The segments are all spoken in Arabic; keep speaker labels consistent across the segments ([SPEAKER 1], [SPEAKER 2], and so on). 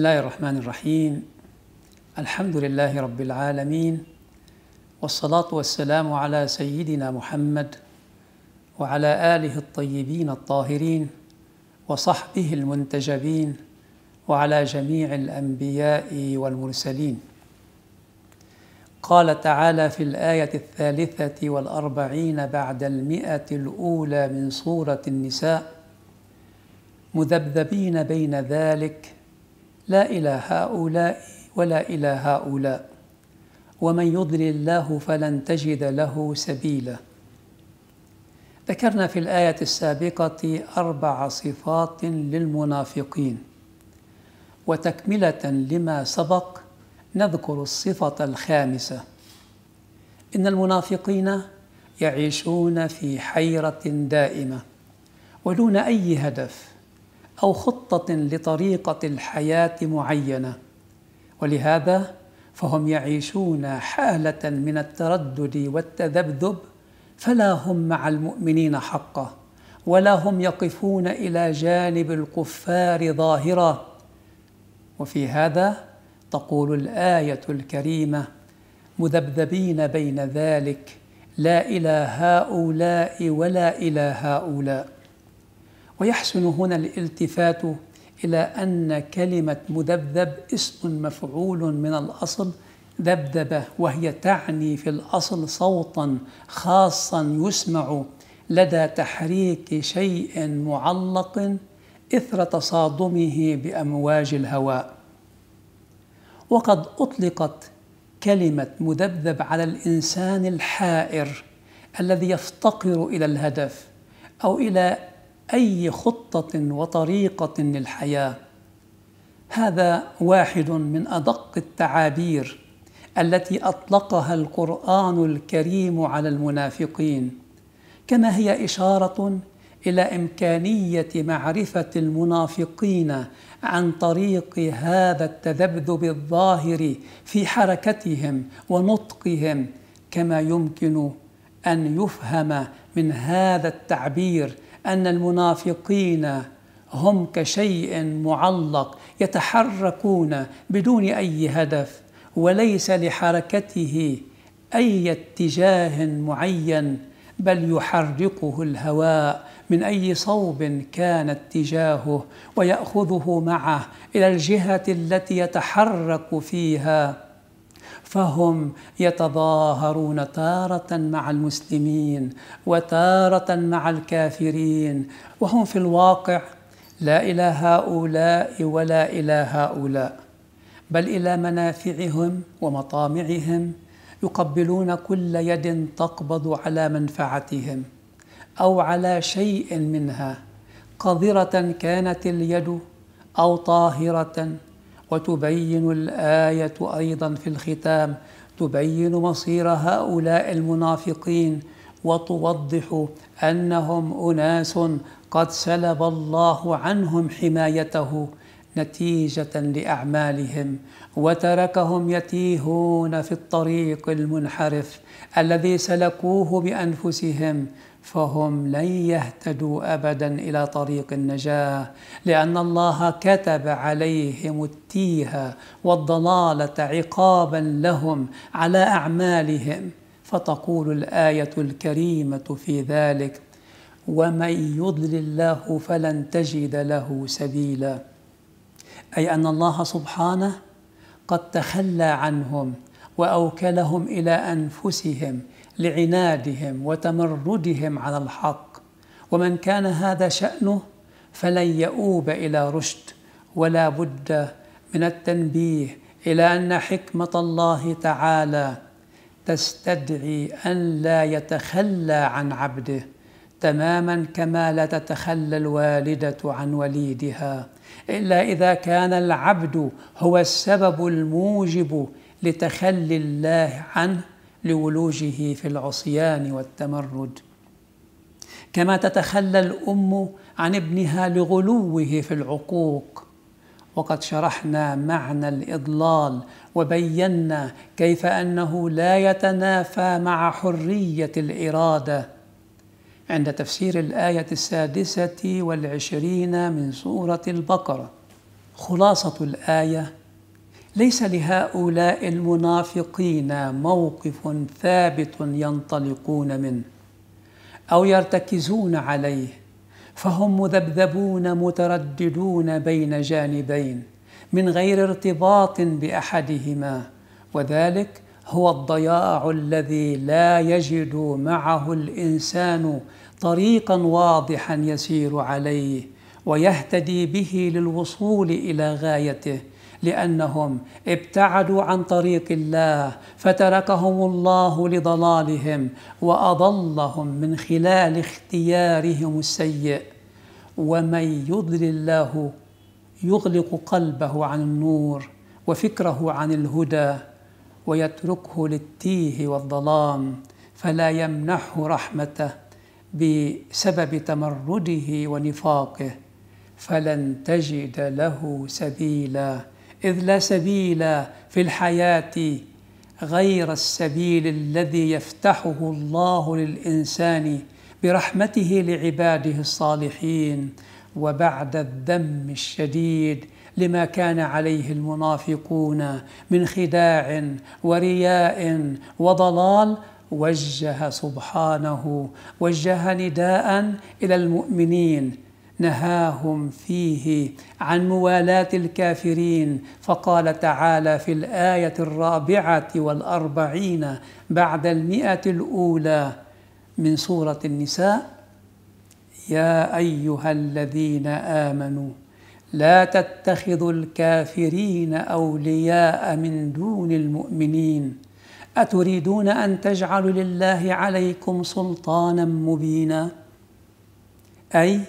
[SPEAKER 1] الله الرحمن الرحيم الحمد لله رب العالمين والصلاة والسلام على سيدنا محمد وعلى آله الطيبين الطاهرين وصحبه المنتجبين وعلى جميع الأنبياء والمرسلين قال تعالى في الآية الثالثة والأربعين بعد المئة الأولى من سورة النساء مذبذبين بين ذلك لا إلى هؤلاء ولا إلى هؤلاء ومن يضلل الله فلن تجد له سبيلا ذكرنا في الآية السابقة أربع صفات للمنافقين وتكملة لما سبق نذكر الصفة الخامسة إن المنافقين يعيشون في حيرة دائمة ودون أي هدف او خطه لطريقه الحياه معينه ولهذا فهم يعيشون حاله من التردد والتذبذب فلا هم مع المؤمنين حقا ولا هم يقفون الى جانب الكفار ظاهرا وفي هذا تقول الايه الكريمه مذبذبين بين ذلك لا الى هؤلاء ولا الى هؤلاء ويحسن هنا الالتفات إلى أن كلمة مذبذب اسم مفعول من الأصل ذبذبة وهي تعني في الأصل صوتا خاصا يسمع لدى تحريك شيء معلق إثر تصادمه بأمواج الهواء وقد أطلقت كلمة مذبذب على الإنسان الحائر الذي يفتقر إلى الهدف أو إلى اي خطه وطريقه للحياه هذا واحد من ادق التعابير التي اطلقها القران الكريم على المنافقين كما هي اشاره الى امكانيه معرفه المنافقين عن طريق هذا التذبذب الظاهر في حركتهم ونطقهم كما يمكن ان يفهم من هذا التعبير أن المنافقين هم كشيء معلق يتحركون بدون أي هدف وليس لحركته أي اتجاه معين بل يحركه الهواء من أي صوب كان اتجاهه ويأخذه معه إلى الجهة التي يتحرك فيها فهم يتظاهرون تارة مع المسلمين وتارة مع الكافرين وهم في الواقع لا إلى هؤلاء ولا إلى هؤلاء بل إلى منافعهم ومطامعهم يقبلون كل يد تقبض على منفعتهم أو على شيء منها قذرة كانت اليد أو طاهرة وتبين الايه ايضا في الختام تبين مصير هؤلاء المنافقين وتوضح انهم اناس قد سلب الله عنهم حمايته نتيجه لاعمالهم وتركهم يتيهون في الطريق المنحرف الذي سلكوه بانفسهم فهم لن يهتدوا ابدا الى طريق النجاه لان الله كتب عليهم التيه والضلاله عقابا لهم على اعمالهم فتقول الايه الكريمه في ذلك ومن يضلل الله فلن تجد له سبيلا اي ان الله سبحانه قد تخلى عنهم واوكلهم الى انفسهم لعنادهم وتمردهم على الحق ومن كان هذا شأنه فلن يؤوب إلى رشد ولا بد من التنبيه إلى أن حكمة الله تعالى تستدعي أن لا يتخلى عن عبده تماما كما لا تتخلى الوالدة عن وليدها إلا إذا كان العبد هو السبب الموجب لتخلي الله عنه لولوجه في العصيان والتمرد كما تتخلى الام عن ابنها لغلوه في العقوق وقد شرحنا معنى الاضلال وبينا كيف انه لا يتنافى مع حريه الاراده عند تفسير الايه السادسه والعشرين من سوره البقره خلاصه الايه ليس لهؤلاء المنافقين موقف ثابت ينطلقون منه او يرتكزون عليه فهم مذبذبون مترددون بين جانبين من غير ارتباط باحدهما وذلك هو الضياع الذي لا يجد معه الانسان طريقا واضحا يسير عليه ويهتدي به للوصول الى غايته لأنهم ابتعدوا عن طريق الله فتركهم الله لضلالهم وأضلهم من خلال اختيارهم السيء ومن يضلل الله يغلق قلبه عن النور وفكره عن الهدى ويتركه للتيه والظلام فلا يمنحه رحمته بسبب تمرده ونفاقه فلن تجد له سبيلا إذ لا سبيل في الحياة غير السبيل الذي يفتحه الله للإنسان برحمته لعباده الصالحين وبعد الذم الشديد لما كان عليه المنافقون من خداع ورياء وضلال وجه سبحانه وجه نداء الى المؤمنين نهاهم فيه عن موالاه الكافرين فقال تعالى في الايه الرابعه والاربعين بعد المئه الاولى من سوره النساء يا ايها الذين امنوا لا تتخذوا الكافرين اولياء من دون المؤمنين اتريدون ان تجعلوا لله عليكم سلطانا مبينا اي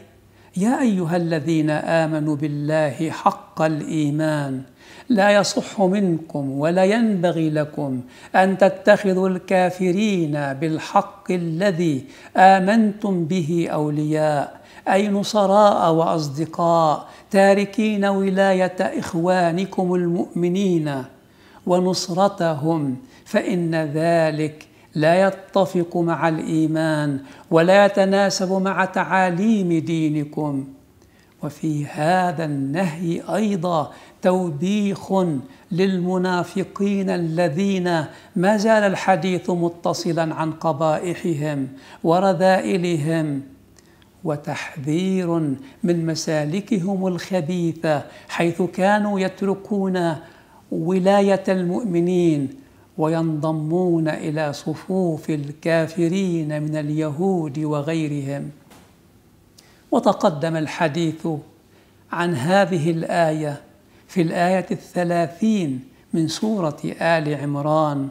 [SPEAKER 1] يا ايها الذين امنوا بالله حق الايمان لا يصح منكم ولا ينبغي لكم ان تتخذوا الكافرين بالحق الذي امنتم به اولياء اي نصراء واصدقاء تاركين ولايه اخوانكم المؤمنين ونصرتهم فان ذلك لا يتفق مع الايمان ولا يتناسب مع تعاليم دينكم وفي هذا النهي ايضا توبيخ للمنافقين الذين ما زال الحديث متصلا عن قبائحهم ورذائلهم وتحذير من مسالكهم الخبيثه حيث كانوا يتركون ولايه المؤمنين وينضمون الى صفوف الكافرين من اليهود وغيرهم وتقدم الحديث عن هذه الايه في الايه الثلاثين من سوره ال عمران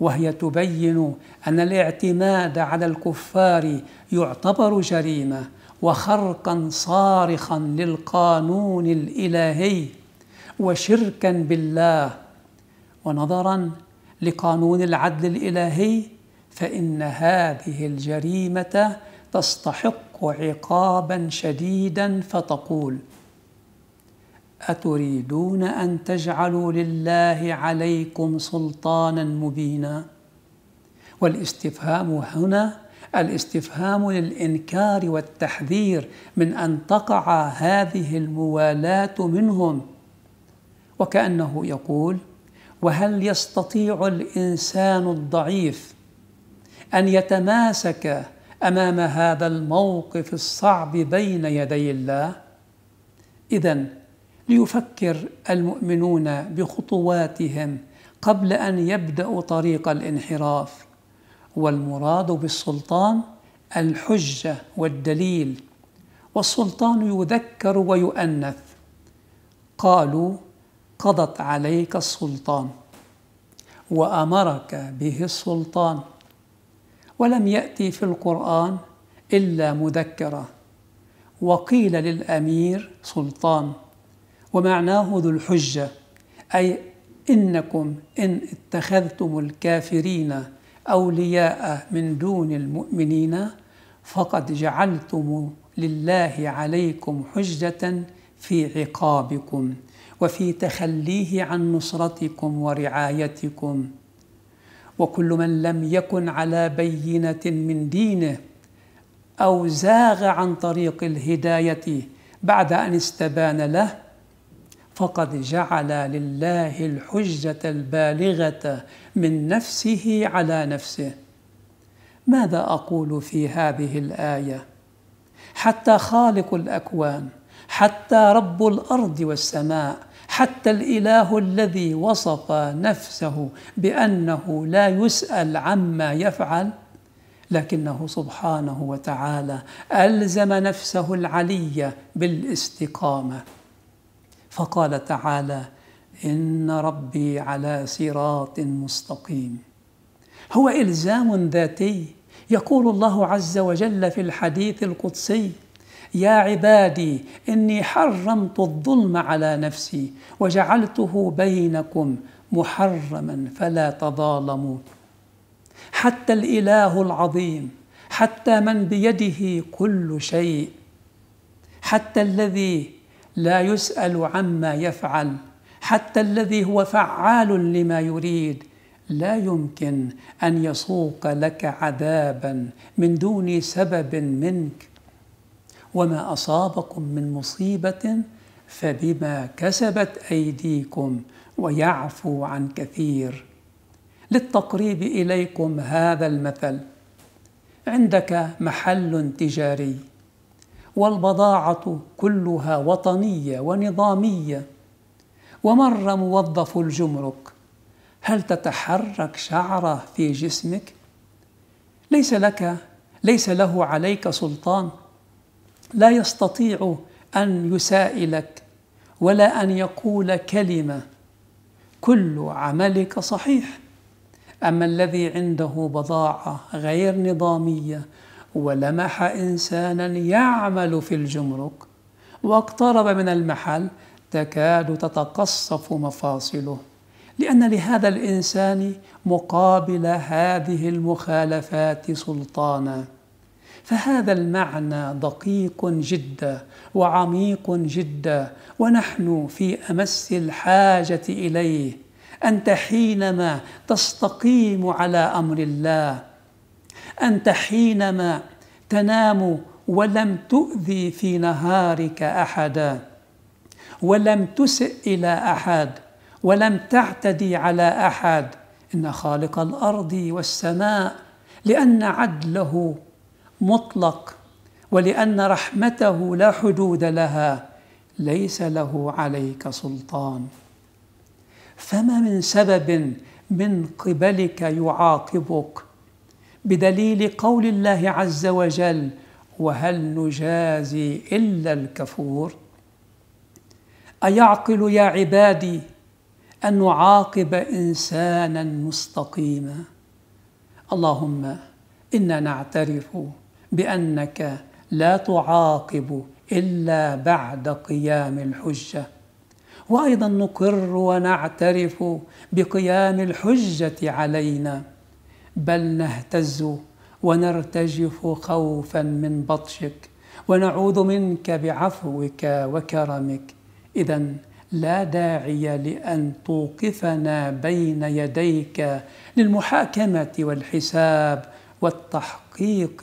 [SPEAKER 1] وهي تبين ان الاعتماد على الكفار يعتبر جريمه وخرقا صارخا للقانون الالهي وشركا بالله ونظرا لقانون العدل الالهي فان هذه الجريمه تستحق عقابا شديدا فتقول اتريدون ان تجعلوا لله عليكم سلطانا مبينا والاستفهام هنا الاستفهام للانكار والتحذير من ان تقع هذه الموالاه منهم وكانه يقول وهل يستطيع الانسان الضعيف ان يتماسك امام هذا الموقف الصعب بين يدي الله اذا ليفكر المؤمنون بخطواتهم قبل ان يبداوا طريق الانحراف والمراد بالسلطان الحجه والدليل والسلطان يذكر ويؤنث قالوا قضت عليك السلطان وامرك به السلطان ولم ياتي في القران الا مذكرا وقيل للامير سلطان ومعناه ذو الحجه اي انكم ان اتخذتم الكافرين اولياء من دون المؤمنين فقد جعلتم لله عليكم حجه في عقابكم وفي تخليه عن نصرتكم ورعايتكم وكل من لم يكن على بينه من دينه او زاغ عن طريق الهدايه بعد ان استبان له فقد جعل لله الحجه البالغه من نفسه على نفسه ماذا اقول في هذه الايه حتى خالق الاكوان حتى رب الارض والسماء حتى الاله الذي وصف نفسه بانه لا يسال عما يفعل لكنه سبحانه وتعالى الزم نفسه العليه بالاستقامه فقال تعالى ان ربي على صراط مستقيم هو الزام ذاتي يقول الله عز وجل في الحديث القدسي يا عبادي إني حرمت الظلم على نفسي وجعلته بينكم محرما فلا تظالموا حتى الإله العظيم حتى من بيده كل شيء حتى الذي لا يسأل عما يفعل حتى الذي هو فعال لما يريد لا يمكن ان يسوق لك عذابا من دون سبب منك وما أصابكم من مصيبة فبما كسبت أيديكم ويعفو عن كثير للتقريب إليكم هذا المثل عندك محل تجاري والبضاعة كلها وطنية ونظامية ومر موظف الجمرك هل تتحرك شعرة في جسمك؟ ليس لك ليس له عليك سلطان لا يستطيع ان يسائلك ولا ان يقول كلمه كل عملك صحيح اما الذي عنده بضاعه غير نظاميه ولمح انسانا يعمل في الجمرك واقترب من المحل تكاد تتقصف مفاصله لان لهذا الانسان مقابل هذه المخالفات سلطانا فهذا المعنى دقيق جدا وعميق جدا ونحن في امس الحاجه اليه انت حينما تستقيم على امر الله انت حينما تنام ولم تؤذي في نهارك احدا ولم تسئ الى احد ولم تعتدي على احد ان خالق الارض والسماء لان عدله مطلق ولان رحمته لا حدود لها ليس له عليك سلطان فما من سبب من قبلك يعاقبك بدليل قول الله عز وجل وهل نجازي الا الكفور ايعقل يا عبادي ان نعاقب انسانا مستقيما اللهم انا نعترف بانك لا تعاقب الا بعد قيام الحجه وايضا نقر ونعترف بقيام الحجه علينا بل نهتز ونرتجف خوفا من بطشك ونعوذ منك بعفوك وكرمك اذا لا داعي لان توقفنا بين يديك للمحاكمه والحساب والتحقيق